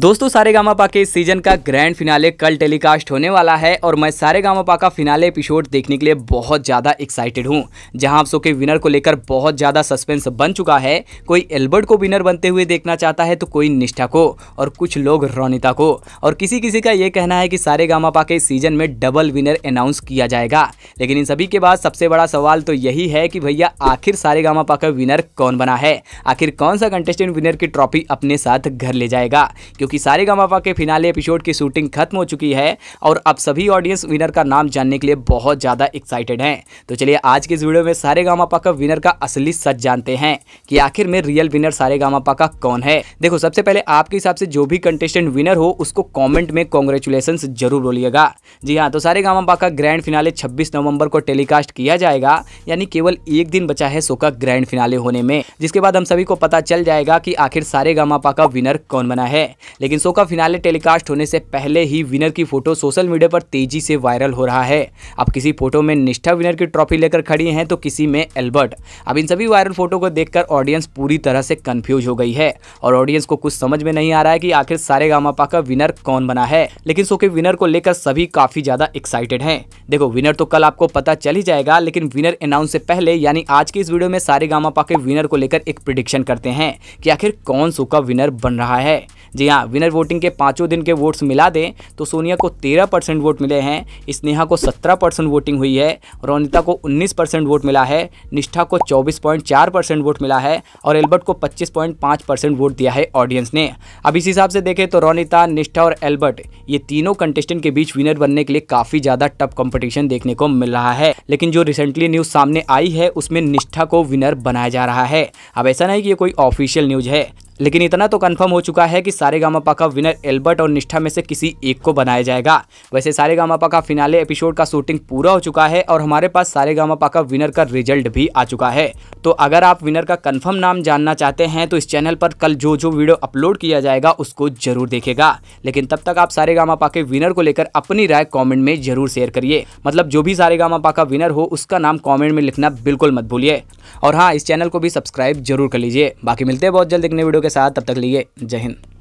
दोस्तों सारे पा के इस सीजन का ग्रैंड फिनाले कल टेलीकास्ट होने वाला है और मैं सारे गामा पा का फिनाले एपिसोड देखने के लिए बहुत ज़्यादा एक्साइटेड हूँ जहाँ आप सो के विनर को लेकर बहुत ज़्यादा सस्पेंस बन चुका है कोई एल्बर्ट को विनर बनते हुए देखना चाहता है तो कोई निष्ठा को और कुछ लोग रोनिता को और किसी किसी का ये कहना है कि सारे गामापा के इस सीजन में डबल विनर अनाउंस किया जाएगा लेकिन इन सभी के बाद सबसे बड़ा सवाल तो यही है कि भैया आखिर सारे गामापा का विनर कौन बना है आखिर कौन सा कंटेस्टेंट विनर की ट्रॉफी अपने साथ घर ले जाएगा क्योंकि सारे गमापा के फिनाले एपिसोड की शूटिंग खत्म हो चुकी है और अब सभी ऑडियंस विनर का नाम जानने के लिए बहुत ज़्यादा एक्साइटेड हैं तो चलिए आज के इस वीडियो में सारे गामापा का विनर का असली सच जानते हैं कि आखिर में रियल विनर सारे गामापा का कौन है देखो सबसे पहले आपके हिसाब से जो भी कंटेस्टेंट विनर हो उसको कॉमेंट में कॉन्ग्रेचुलेसन जरूर बोलिएगा जी हाँ तो सारे गामापा का ग्रैंड फिनाले छब्बीस नवम्बर को टेलीकास्ट किया जाएगा यानी केवल एक दिन बचा है सो का ग्रैंड फिनाले होने में जिसके बाद हम सभी को पता चल जाएगा कि आखिर सारे गामापा का विनर कौन बना है लेकिन शो का फिनाले टेलीकास्ट होने से पहले ही विनर की फोटो सोशल मीडिया पर तेजी से वायरल हो रहा है अब किसी फोटो में निष्ठा विनर की ट्रॉफी लेकर खड़ी हैं तो किसी में एल्बर्ट अब इन सभी वायरल फोटो को देखकर ऑडियंस पूरी तरह से कंफ्यूज हो गई है और ऑडियंस को कुछ समझ में नहीं आ रहा है कि आखिर सारे गामापा का विनर कौन बना है लेकिन शो के विनर को लेकर सभी काफी ज्यादा एक्साइटेड हैं देखो विनर तो कल आपको पता चल ही जाएगा लेकिन विनर अनाउंस से पहले यानी आज के इस वीडियो में सारे गामापा के विनर को लेकर एक प्रिडिक्शन करते हैं कि आखिर कौन शो का विनर बन रहा है जी हाँ, बिना विनर वोटिंग के पाँचों दिन के वोट्स मिला दें तो सोनिया को तेरह परसेंट वोट मिले हैं स्नेहा को सत्रह परसेंट वोटिंग हुई है रोनिता को उन्नीस परसेंट वोट मिला है निष्ठा को चौबीस पॉइंट चार परसेंट वोट मिला है और एल्बर्ट को पच्चीस पॉइंट पाँच परसेंट वोट दिया है ऑडियंस ने अब इस हिसाब से देखें तो रोनिता निष्ठा और एल्बर्ट ये तीनों कंटेस्टेंट के बीच विनर बनने के लिए काफ़ी ज़्यादा टफ कॉम्पिटिशन देखने को मिल रहा है लेकिन जो रिसेंटली न्यूज़ सामने आई है उसमें निष्ठा को विनर बनाया जा रहा है अब ऐसा नहीं कि ये कोई ऑफिशियल न्यूज़ है लेकिन इतना तो कंफर्म हो चुका है कि सारे गामापा का विनर एल्बर्ट और निष्ठा में से किसी एक को बनाया जाएगा वैसे सारे गामापा का फिनाले एपिसोड का शूटिंग पूरा हो चुका है और हमारे पास सारे गामापा का विनर का रिजल्ट भी आ चुका है तो अगर आप विनर का कन्फर्म नाम जानना चाहते हैं तो इस चैनल पर कल जो जो वीडियो अपलोड किया जाएगा उसको जरूर देखेगा लेकिन तब तक आप सारे गामापा के विनर को लेकर अपनी राय कॉमेंट में जरूर शेयर करिए मतलब जो भी सारे गामापा का विनर हो उसका नाम कॉमेंट में लिखना बिल्कुल मत भूलिए और हाँ इस चैनल को भी सब्सक्राइब जरूर कर लीजिए बाकी मिलते हैं बहुत जल्द देखने वीडियो के साथ तब तक लिए जय हिंद